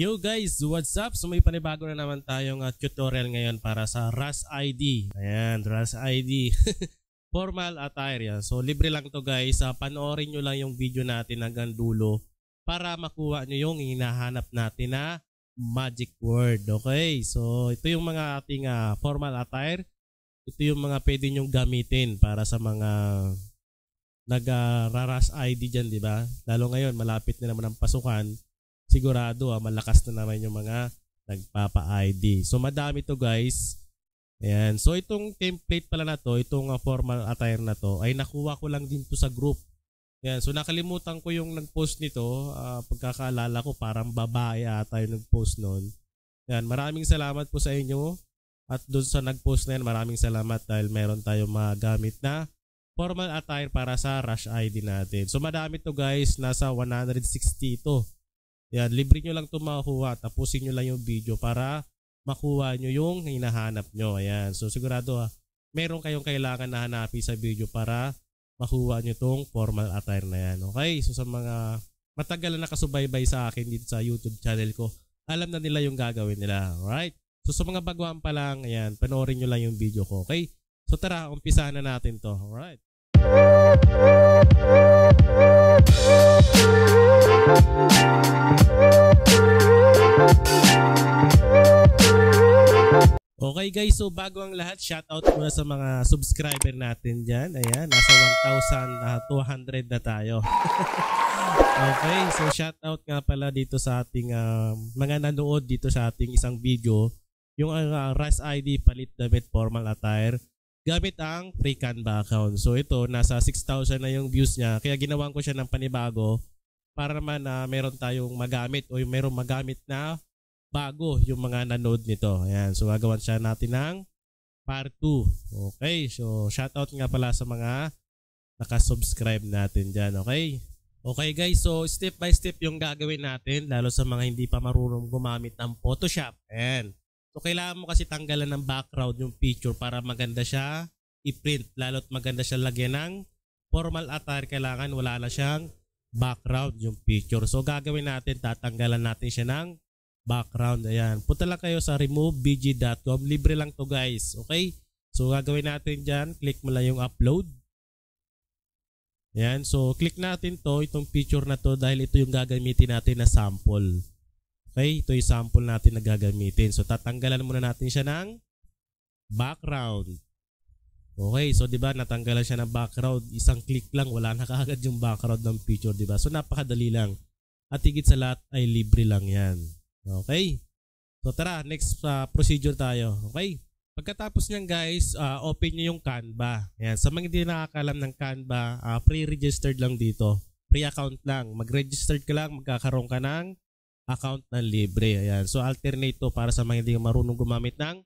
Yo guys, what's up? So may panibago na naman tayong uh, tutorial ngayon para sa RAS ID. Ayan, RAS ID. Formal attire yan. So libre lang to guys. Uh, panoorin nyo lang yung video natin hanggang dulo para makuha nyo yung hinahanap natin na magic word. Okay, so ito yung mga ating uh, formal attire. Ito yung mga pwede nyong gamitin para sa mga nag-RAS uh, ID dyan, di ba? Lalo ngayon, malapit na naman ang pasukan sigurado ah, malakas na naman yung mga nagpapa-ID. So madami to guys. Ayan. So itong template pala na to, itong ah, formal attire na to, ay nakuha ko lang din to sa group. Ayan. So nakalimutan ko yung nag-post nito. Uh, pagkakaalala ko parang babae ata yung nag-post noon. Ayan. Maraming salamat po sa inyo. At doon sa nag-post na yan, maraming salamat dahil meron tayong magamit na formal attire para sa rush ID natin. So madami to guys, nasa 160 ito yan, libre nyo lang ito makuha. Tapusin nyo lang yung video para makuha nyo yung hinahanap nyo. Ayan. So sigurado ha, ah, meron kayong kailangan na hanapin sa video para makuha nyo tong formal attire na yan. Okay? So sa mga matagal na nakasubaybay sa akin dito sa YouTube channel ko, alam na nila yung gagawin nila. Alright? So sa mga baguhan pa lang, ayan, panoorin nyo lang yung video ko. Okay? So tara, umpisahan na natin to. Alright? Música Okay guys, so bago ang lahat, shout out muna sa mga subscriber natin diyan. Ayan, nasa 1,200 ah, na tayo. okay, so shout out nga pala dito sa ating um, mga nanood dito sa ating isang video. Yung uh, ah, ah, RAS ID palit damit formal attire gamit ang free Canva account. So ito, nasa 6,000 na yung views niya. Kaya ginawan ko siya ng panibago para man na uh, meron tayong magamit o yung meron magamit na bago yung mga nanood nito. Ayan, so gagawin siya natin ng part 2. Okay, so shout out nga pala sa mga naka-subscribe natin diyan, okay? Okay guys, so step by step yung gagawin natin, lalo sa mga hindi pa marunong gumamit ng Photoshop. Ayan. So kailangan mo kasi tanggalan ng background yung picture para maganda siya i-print, lalo't maganda siya lagyan ng formal attire. Kailangan wala na siyang background yung picture. So gagawin natin, tatanggalan natin siya ng background. Ayan. Punta lang kayo sa removebg.com. Libre lang to guys. Okay? So, gagawin natin dyan. Click mo lang yung upload. Ayan. So, click natin to, itong picture na to dahil ito yung gagamitin natin na sample. Okay? Ito yung sample natin na gagamitin. So, tatanggalan muna natin siya ng background. Okay, so 'di ba natanggalan siya ng background, isang click lang wala na kaagad yung background ng picture, 'di ba? So napakadali lang. At higit sa lahat ay libre lang 'yan. Okay? So tara, next uh, procedure tayo. Okay? Pagkatapos niyan guys, uh, open niyo yung Canva. Ayan. Sa mga hindi nakakalam ng Canva, uh, pre-registered lang dito. Pre-account lang. Mag-registered ka lang, magkakaroon ka ng account na libre. Ayan. So alternate to para sa mga hindi marunong gumamit ng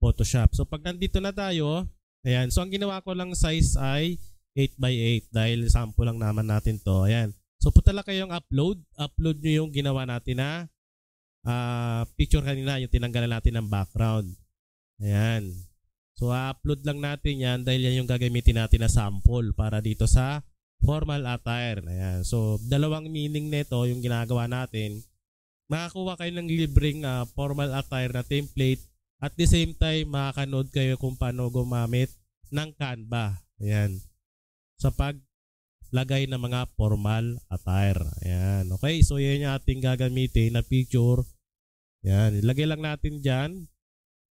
Photoshop. So pag nandito na tayo, ayan. So ang ginawa ko lang size ay 8x8 dahil sample lang naman natin to. Ayan. So punta lang kayong upload. Upload nyo yung ginawa natin na uh, picture kanina, yung tinanggalan natin ng background. Ayan. So, upload lang natin yan dahil yan yung gagamitin natin na sample para dito sa formal attire. Ayan. So, dalawang meaning nito yung ginagawa natin. Makakuha kayo ng libreng uh, formal attire na template at the same time, makakanood kayo kung paano gumamit ng Canva. Ayan. Sa paglagay ng mga formal attire. Ayan. Okay, so yan yung ating gagamitin na picture yan, ilagay lang natin diyan.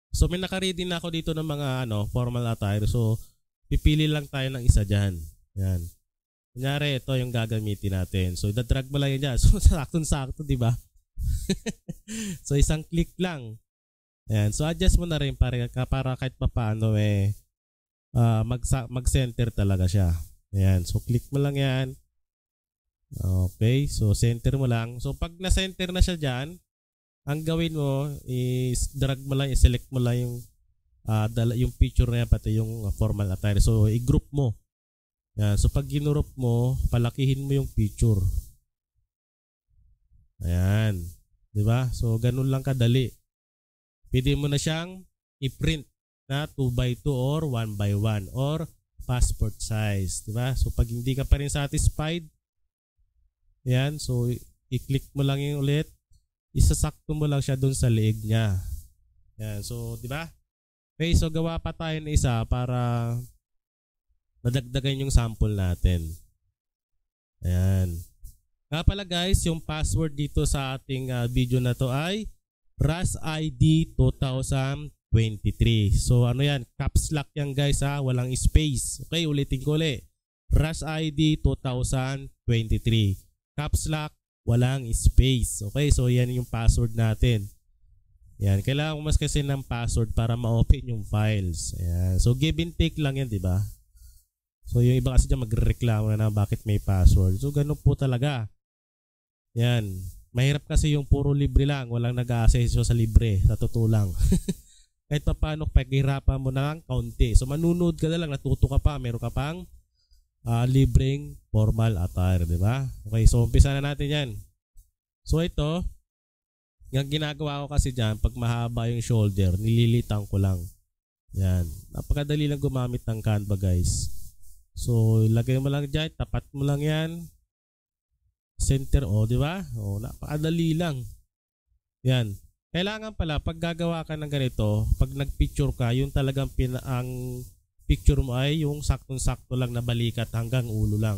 So may naka-ready na ako dito ng mga ano, formal attire. So pipili lang tayo ng isa diyan. Yan. Kunyari, ito yung gagamitin natin. So, dadrag mo lang yan dyan. So, sakto-sakto, di ba? so, isang click lang. Yan. So, adjust mo na rin para, para kahit pa paano eh, uh, ah, mag, mag-center talaga siya. Yan. So, click mo lang yan. Okay. So, center mo lang. So, pag na-center na siya dyan, ang gawin mo is drag mo lang, i-select mo lang yung uh, dala, yung picture na yan, pati yung ah, formal attire. So, i-group mo. Yan. So, pag ginurup mo, palakihin mo yung picture. Ayan. Di ba? So, ganun lang kadali. Pwede mo na siyang i-print na 2 by 2 or 1 by 1 or passport size. Di ba? So, pag hindi ka pa rin satisfied, ayan. So, i-click mo lang yung ulit isasakto mo lang siya doon sa leeg niya. Yan. So, di ba? Okay, so gawa pa tayo ng isa para madagdagan yung sample natin. Ayan. Nga pala guys, yung password dito sa ating uh, video na to ay RASID 2023. So ano yan, caps lock yan guys ha, walang space. Okay, ulitin ko ulit. RASID 2023. Caps lock walang space. Okay, so yan yung password natin. Yan, kailangan ko mas kasi ng password para ma-open yung files. Ayan. So give and take lang yan, di ba? So yung iba kasi dyan magreklamo na na bakit may password. So ganun po talaga. Yan. Mahirap kasi yung puro libre lang. Walang nag-aaseso sa libre. Sa totoo lang. Kahit pa paano, paghirapan mo na ang kaunti. So manunod ka na lang, natuto ka pa, meron ka pang uh, libreng formal attire, di ba? Okay, so umpisa na natin yan. So ito, yung ginagawa ko kasi dyan, pag mahaba yung shoulder, nililitang ko lang. Yan. Napakadali lang gumamit ng Canva guys. So, ilagay mo lang dyan, tapat mo lang yan. Center, o, oh, di ba? O, oh, napakadali lang. Yan. Kailangan pala, pag gagawa ka ng ganito, pag nagpicture ka, yung talagang pinang picture mo ay yung saktong-sakto lang na balikat hanggang ulo lang.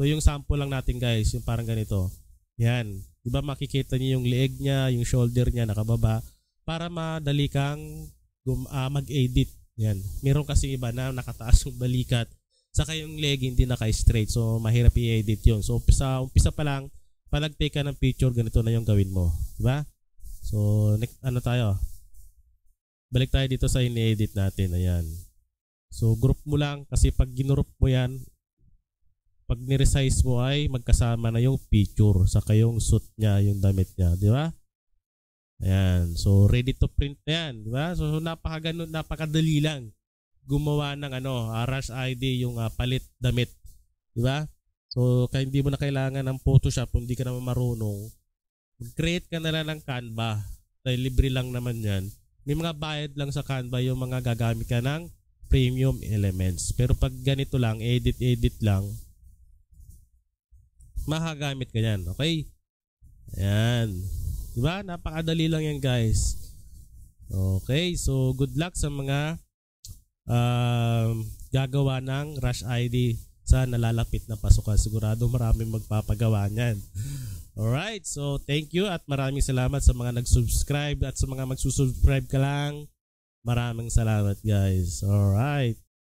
So yung sample lang natin guys, yung parang ganito. Yan. Di ba makikita niyo yung leg niya, yung shoulder niya nakababa para madali kang gum- uh, mag-edit. Yan. Meron kasi iba na nakataas yung balikat saka yung leg hindi naka-straight. So mahirap i-edit yun. So umpisa umpisa pa lang palagtay ka ng picture ganito na yung gawin mo, di ba? So next, ano tayo? Balik tayo dito sa ini-edit natin. Ayan. So group mo lang kasi pag ginurup mo yan, pag niresize mo ay magkasama na yung picture sa kayong suit niya, yung damit niya, di ba? Ayan. So ready to print na yan, di ba? So, so napakagano, napakadali lang gumawa ng ano, rush ID yung uh, palit damit, di ba? So kaya hindi mo na kailangan ng Photoshop kung hindi ka naman marunong. Mag-create ka na lang ng Canva dahil libre lang naman yan. May mga bayad lang sa Canva yung mga gagamit ka ng premium elements. Pero pag ganito lang, edit-edit lang, makagamit ka yan. Okay? Ayan. Diba? Napakadali lang yan guys. Okay, so good luck sa mga uh, gagawa ng rush ID sa nalalapit na pasukan. Sigurado maraming magpapagawa niyan. Alright, so thank you at maraming salamat sa mga nag-subscribe at sa mga magsusubscribe ka lang. Maraming salamat guys. All right.